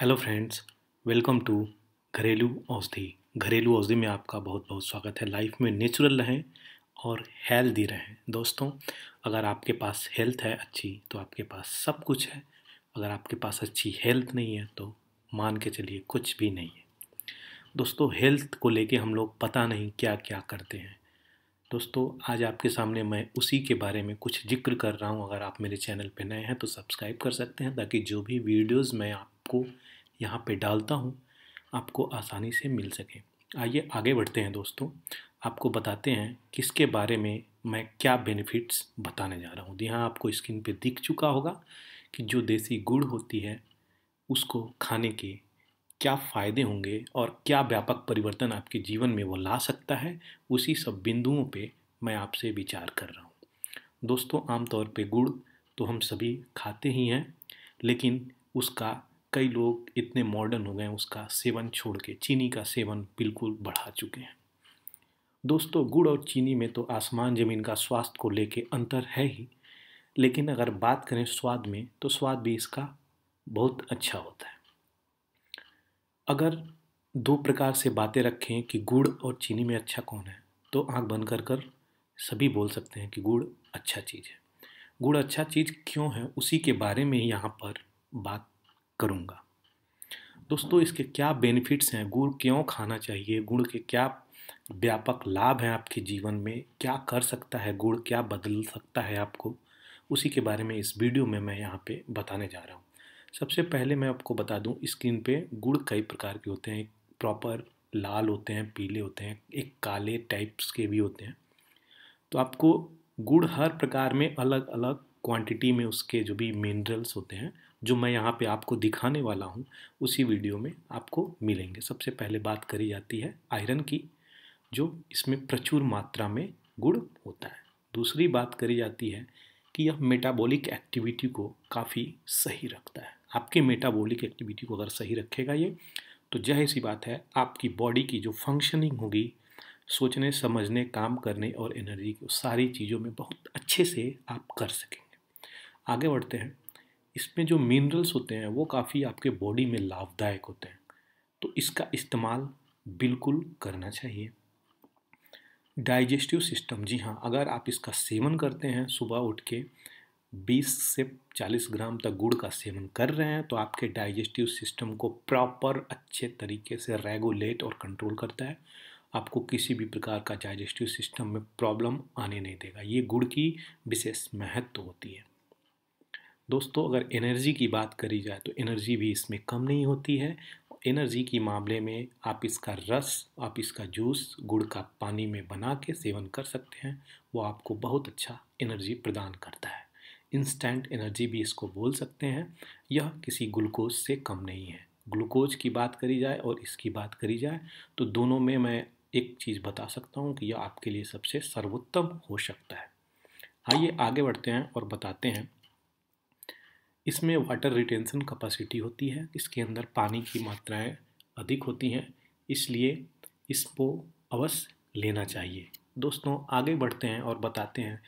hello friends welcome to घरेलू औषधि घरेलू औषधि में आपका बहुत बहुत स्वागत है लाइफ में नेचुरल रहें और हेल्दी रहें दोस्तों अगर आपके पास हेल्थ है अच्छी तो आपके पास सब कुछ है अगर आपके पास अच्छी हेल्थ नहीं है तो मान के चलिए कुछ भी नहीं है दोस्तों हेल्थ को लेके हम लोग पता नहीं क्या क्या करते हैं दोस्तों आज आपके सामने मैं उसी के बारे में कुछ जिक्र कर रहा हूँ अगर आप मेरे चैनल पर नए हैं तो सब्सक्राइब कर सकते हैं ताकि जो भी वीडियोज़ मैं आप आपको यहाँ पे डालता हूँ आपको आसानी से मिल सके आइए आगे बढ़ते हैं दोस्तों आपको बताते हैं किसके बारे में मैं क्या बेनिफिट्स बताने जा रहा हूँ जी हाँ आपको स्किन पे दिख चुका होगा कि जो देसी गुड़ होती है उसको खाने के क्या फ़ायदे होंगे और क्या व्यापक परिवर्तन आपके जीवन में वो ला सकता है उसी सब बिंदुओं पे मैं आपसे विचार कर रहा हूँ दोस्तों आमतौर पे गुड़ तो हम सभी खाते ही हैं लेकिन उसका कई लोग इतने मॉडर्न हो गए हैं उसका सेवन छोड़ के चीनी का सेवन बिल्कुल बढ़ा चुके हैं दोस्तों गुड़ और चीनी में तो आसमान ज़मीन का स्वास्थ्य को लेके अंतर है ही लेकिन अगर बात करें स्वाद में तो स्वाद भी इसका बहुत अच्छा होता है अगर दो प्रकार से बातें रखें कि गुड़ और चीनी में अच्छा कौन है तो आँख बंद कर कर सभी बोल सकते हैं कि गुड़ अच्छा चीज़ है गुड़ अच्छा चीज़ क्यों है उसी के बारे में यहाँ पर बात करूँगा दोस्तों इसके क्या बेनिफिट्स हैं गुड़ क्यों खाना चाहिए गुड़ के क्या व्यापक लाभ हैं आपके जीवन में क्या कर सकता है गुड़ क्या बदल सकता है आपको उसी के बारे में इस वीडियो में मैं यहाँ पे बताने जा रहा हूँ सबसे पहले मैं आपको बता दूँ स्किन पे गुड़ कई प्रकार के होते हैं प्रॉपर लाल होते हैं पीले होते हैं एक काले टाइप्स के भी होते हैं तो आपको गुड़ हर प्रकार में अलग अलग क्वांटिटी में उसके जो भी मिनरल्स होते हैं जो मैं यहाँ पे आपको दिखाने वाला हूँ उसी वीडियो में आपको मिलेंगे सबसे पहले बात करी जाती है आयरन की जो इसमें प्रचुर मात्रा में गुड़ होता है दूसरी बात करी जाती है कि यह मेटाबॉलिक एक्टिविटी को काफ़ी सही रखता है आपके मेटाबॉलिक एक्टिविटी को अगर सही रखेगा ये तो जह सी बात है आपकी बॉडी की जो फंक्शनिंग होगी सोचने समझने काम करने और एनर्जी को सारी चीज़ों में बहुत अच्छे से आप कर सकेंगे आगे बढ़ते हैं इसमें जो मिनरल्स होते हैं वो काफ़ी आपके बॉडी में लाभदायक होते हैं तो इसका इस्तेमाल बिल्कुल करना चाहिए डाइजेस्टिव सिस्टम जी हाँ अगर आप इसका सेवन करते हैं सुबह उठ के बीस से चालीस ग्राम तक गुड़ का सेवन कर रहे हैं तो आपके डाइजेस्टिव सिस्टम को प्रॉपर अच्छे तरीके से रेगुलेट और कंट्रोल करता है आपको किसी भी प्रकार का डाइजेस्टिव सिस्टम में प्रॉब्लम आने नहीं देगा ये गुड़ की विशेष महत्व होती है दोस्तों अगर एनर्जी की बात करी जाए तो एनर्जी भी इसमें कम नहीं होती है एनर्जी की मामले में आप इसका रस आप इसका जूस गुड़ का पानी में बना के सेवन कर सकते हैं वो आपको बहुत अच्छा एनर्जी प्रदान करता है इंस्टेंट एनर्जी भी इसको बोल सकते हैं यह किसी ग्लूकोज से कम नहीं है ग्लूकोज की बात करी जाए और इसकी बात करी जाए तो दोनों में मैं एक चीज़ बता सकता हूँ कि यह आपके लिए सबसे सर्वोत्तम हो सकता है आइए आगे बढ़ते हैं और बताते हैं इसमें वाटर रिटेंसन कैपेसिटी होती है इसके अंदर पानी की मात्राएं अधिक होती हैं इसलिए इसको अवश्य लेना चाहिए दोस्तों आगे बढ़ते हैं और बताते हैं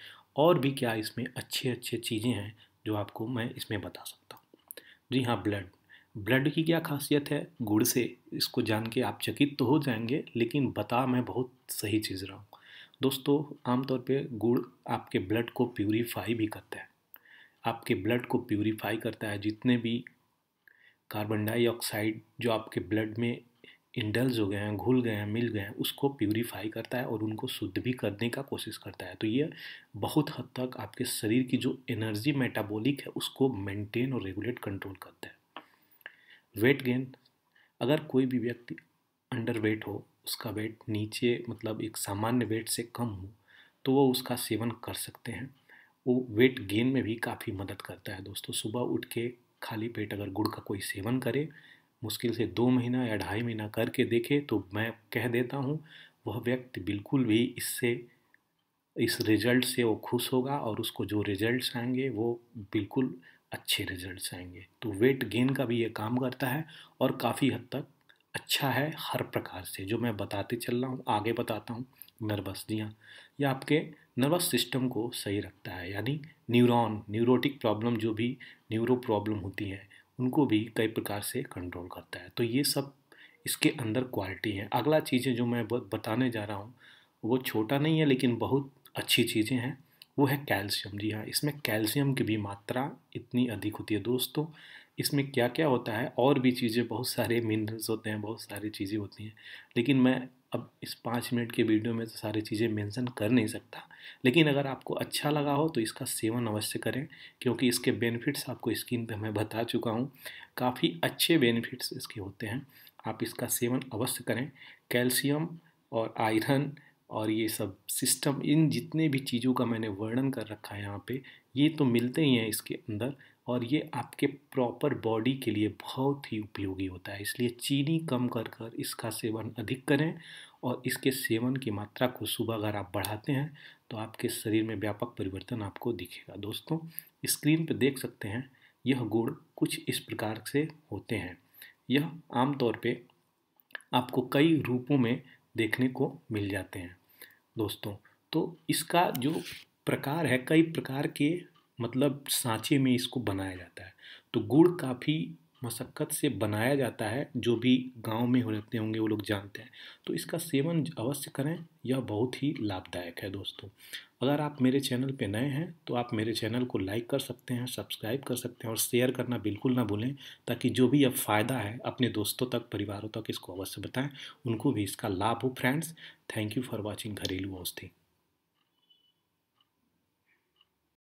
और भी क्या इसमें अच्छे अच्छे चीज़ें हैं जो आपको मैं इसमें बता सकता हूँ जी हाँ ब्लड ब्लड की क्या खासियत है गुड़ से इसको जान के आप चकित तो हो जाएंगे लेकिन बता मैं बहुत सही चीज़ रहा हूँ दोस्तों आमतौर पे गुड़ आपके ब्लड को प्यूरीफाई भी करता है आपके ब्लड को प्यूरीफाई करता है जितने भी कार्बन डाइऑक्साइड जो आपके ब्लड में इंडल्स हो गए हैं घुल गए हैं मिल गए हैं उसको प्योरीफाई करता है और उनको शुद्ध भी करने का कोशिश करता है तो ये बहुत हद तक आपके शरीर की जो एनर्जी मेटाबॉलिक है उसको मेंटेन और रेगुलेट कंट्रोल करता है वेट गेन अगर कोई भी व्यक्ति अंडर वेट हो उसका वेट नीचे मतलब एक सामान्य वेट से कम हो तो वो उसका सेवन कर सकते हैं वो वेट गेन में भी काफ़ी मदद करता है दोस्तों सुबह उठ के खाली पेट अगर गुड़ का कोई सेवन करे मुश्किल से दो महीना या ढाई महीना करके देखे तो मैं कह देता हूँ वह व्यक्ति बिल्कुल भी इससे इस रिजल्ट से वो खुश होगा और उसको जो रिजल्ट्स आएंगे वो बिल्कुल अच्छे रिजल्ट्स आएंगे तो वेट गेन का भी ये काम करता है और काफ़ी हद तक अच्छा है हर प्रकार से जो मैं बताते चल रहा हूँ आगे बताता हूँ नर्वस जिया या आपके नर्वस सिस्टम को सही रखता है यानी न्यूरॉन न्यूरोटिक प्रॉब्लम जो भी न्यूरो प्रॉब्लम होती है उनको भी कई प्रकार से कंट्रोल करता है तो ये सब इसके अंदर क्वालिटी है अगला चीज़ें जो मैं बताने जा रहा हूँ वो छोटा नहीं है लेकिन बहुत अच्छी चीज़ें हैं वो है कैल्शियम जी हाँ इसमें कैल्शियम की भी मात्रा इतनी अधिक होती है दोस्तों इसमें क्या क्या होता है और भी चीज़ें बहुत सारे मिनरल्स होते हैं बहुत सारी चीज़ें होती हैं लेकिन मैं अब इस पाँच मिनट के वीडियो में तो सारी चीज़ें मेंशन कर नहीं सकता लेकिन अगर आपको अच्छा लगा हो तो इसका सेवन अवश्य करें क्योंकि इसके बेनिफिट्स आपको स्किन पर मैं बता चुका हूँ काफ़ी अच्छे बेनिफिट्स इसके होते हैं आप इसका सेवन अवश्य करें कैल्शियम और आयरन और ये सब सिस्टम इन जितने भी चीज़ों का मैंने वर्णन कर रखा है यहाँ पे ये तो मिलते ही हैं इसके अंदर और ये आपके प्रॉपर बॉडी के लिए बहुत ही उपयोगी होता है इसलिए चीनी कम कर कर इसका सेवन अधिक करें और इसके सेवन की मात्रा को सुबह अगर आप बढ़ाते हैं तो आपके शरीर में व्यापक परिवर्तन आपको दिखेगा दोस्तों स्क्रीन पर देख सकते हैं यह गुण कुछ इस प्रकार से होते हैं यह आमतौर पर आपको कई रूपों में देखने को मिल जाते हैं दोस्तों तो इसका जो प्रकार है कई प्रकार के मतलब सांचे में इसको बनाया जाता है तो गुड़ काफ़ी मशक्क़त से बनाया जाता है जो भी गांव में रहते होंगे वो लोग जानते हैं तो इसका सेवन अवश्य करें यह बहुत ही लाभदायक है दोस्तों अगर आप मेरे चैनल पे नए हैं तो आप मेरे चैनल को लाइक कर सकते हैं सब्सक्राइब कर सकते हैं और शेयर करना बिल्कुल ना भूलें ताकि जो भी अब फ़ायदा है अपने दोस्तों तक परिवारों तक इसको अवश्य बताएँ उनको भी इसका लाभ हो friends thank you for watching घरेलू औस्थी